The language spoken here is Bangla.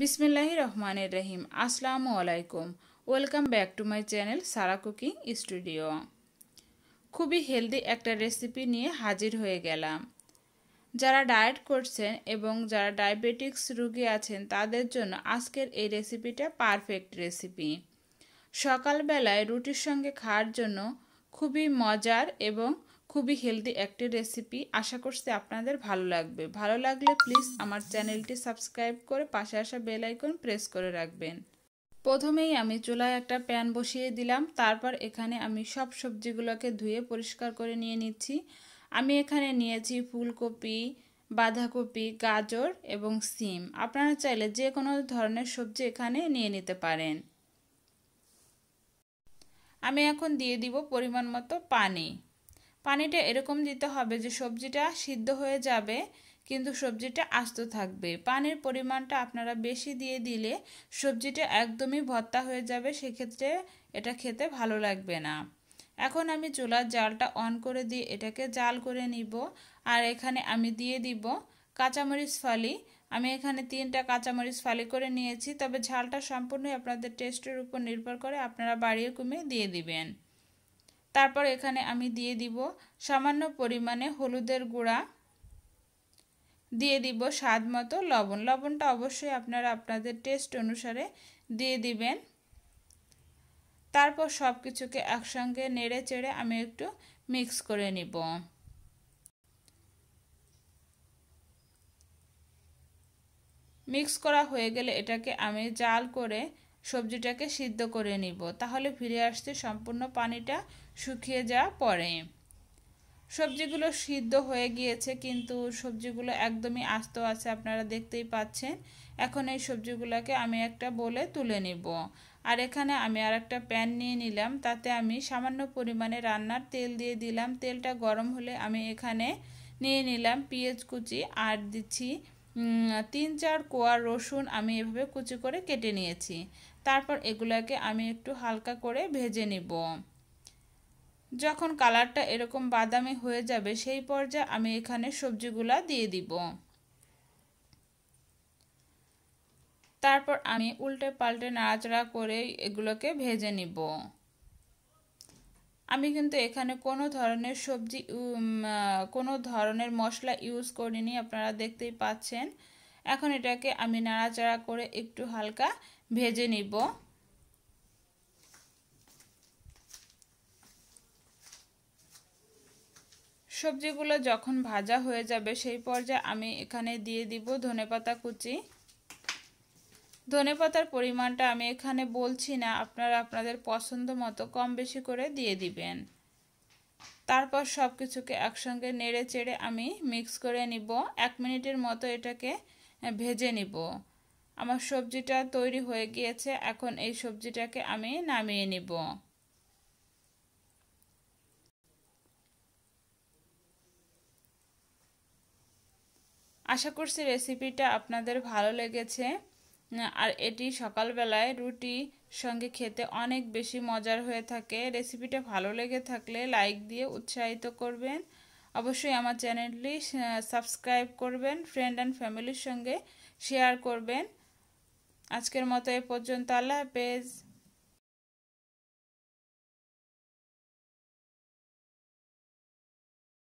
বিসমিল্লাহ রহমানের রহিম আসসালামু আলাইকুম welcome back to my channel Sara cooking studio খুবই হেলদি একটা রেসিপি নিয়ে হাজির হয়ে গেলাম যারা ডায়েট করছেন এবং যারা ডায়াবেটিক্স রুগী আছেন তাদের জন্য আজকের এই রেসিপিটা পারফেক্ট রেসিপি সকালবেলায় রুটির সঙ্গে খাওয়ার জন্য খুবই মজার এবং খুবই হেলদি একটি রেসিপি আশা করছি আপনাদের ভালো লাগবে ভালো লাগলে প্লিজ আমার চ্যানেলটি সাবস্ক্রাইব করে পাশে আসা বেল আইকন প্রেস করে রাখবেন প্রথমেই আমি চুলায় একটা প্যান বসিয়ে দিলাম তারপর এখানে আমি সব সবজিগুলোকে ধুয়ে পরিষ্কার করে নিয়ে নিচ্ছি আমি এখানে নিয়েছি ফুলকপি বাঁধাকপি গাজর এবং সিম আপনারা চাইলে যে কোনো ধরনের সবজি এখানে নিয়ে নিতে পারেন আমি এখন দিয়ে দিব পরিমাণ মতো পানি পানিটা এরকম দিতে হবে যে সবজিটা সিদ্ধ হয়ে যাবে কিন্তু সবজিটা আস্ত থাকবে পানির পরিমাণটা আপনারা বেশি দিয়ে দিলে সবজিটা একদমই ভর্তা হয়ে যাবে সেক্ষেত্রে এটা খেতে ভালো লাগবে না এখন আমি চুলার জালটা অন করে দিয়ে এটাকে জাল করে নিব আর এখানে আমি দিয়ে দিব কাঁচামরিচ ফালি আমি এখানে তিনটা কাঁচামরিচ ফালি করে নিয়েছি তবে ঝালটা সম্পূর্ণই আপনাদের টেস্টের উপর নির্ভর করে আপনারা বাড়িয়ে কমিয়ে দিয়ে দিবেন তারপর এখানে আমি দিয়ে দিব সামান্য পরিমাণে হলুদের গুঁড়া দিয়ে দিব স্বাদ মতো লবণ লবণটা অবশ্যই আপনারা আপনাদের টেস্ট অনুসারে দিয়ে দিবেন তারপর সব কিছুকে একসঙ্গে নেড়ে চেড়ে আমি একটু মিক্স করে নিব মিক্স করা হয়ে গেলে এটাকে আমি জাল করে সবজিটাকে সিদ্ধ করে নিব তাহলে ফিরে আসতে সম্পূর্ণ পানিটা শুকিয়ে যাওয়া পরে সবজিগুলো সিদ্ধ হয়ে গিয়েছে কিন্তু সবজিগুলো একদমই আস্ত আছে আপনারা দেখতেই পাচ্ছেন এখন এই সবজিগুলোকে আমি একটা বলে তুলে নিব আর এখানে আমি আর একটা প্যান নিয়ে নিলাম তাতে আমি সামান্য পরিমাণে রান্নার তেল দিয়ে দিলাম তেলটা গরম হলে আমি এখানে নিয়ে নিলাম পেঁয়াজ কুচি আর দিচ্ছি তিন চার কোয়া রসুন আমি এভাবে কুচি করে কেটে নিয়েছি তারপর এগুলাকে আমি একটু হালকা করে ভেজে নিব যখন কালারটা এরকম বাদামি হয়ে যাবে সেই পর্যায়ে আমি এখানে সবজিগুলা দিয়ে দিব তারপর আমি উল্টে পাল্টে নাড়াচাড়া করে এগুলোকে ভেজে নিব আমি কিন্তু এখানে কোনো ধরনের সবজি কোনো ধরনের মশলা ইউজ করিনি আপনারা দেখতেই পাচ্ছেন এখন এটাকে আমি নাড়াচাড়া করে একটু হালকা ভেজে নিব সবজিগুলো যখন ভাজা হয়ে যাবে সেই পর্যায়ে আমি এখানে দিয়ে দিব ধনেপাতা কুচি ধনেপাতার পরিমাণটা আমি এখানে বলছি না আপনারা আপনাদের পছন্দ মতো কম বেশি করে দিয়ে দিবেন তারপর সব কিছুকে একসঙ্গে নেড়ে চেড়ে আমি মিক্স করে নিব এক মিনিটের মতো এটাকে ভেজে নিব আমার সবজিটা তৈরি হয়ে গিয়েছে এখন এই সবজিটাকে আমি নামিয়ে নিব আশা করছি রেসিপিটা আপনাদের ভালো লেগেছে আর এটি সকালবেলায় রুটি সঙ্গে খেতে অনেক বেশি মজার হয়ে থাকে রেসিপিটা ভালো লেগে থাকলে লাইক দিয়ে উৎসাহিত করবেন অবশ্যই আমার চ্যানেলটি সাবস্ক্রাইব করবেন ফ্রেন্ড অ্যান্ড ফ্যামিলির সঙ্গে শেয়ার করবেন আজকের মতো এ পর্যন্ত আল্লাহ হাফেজ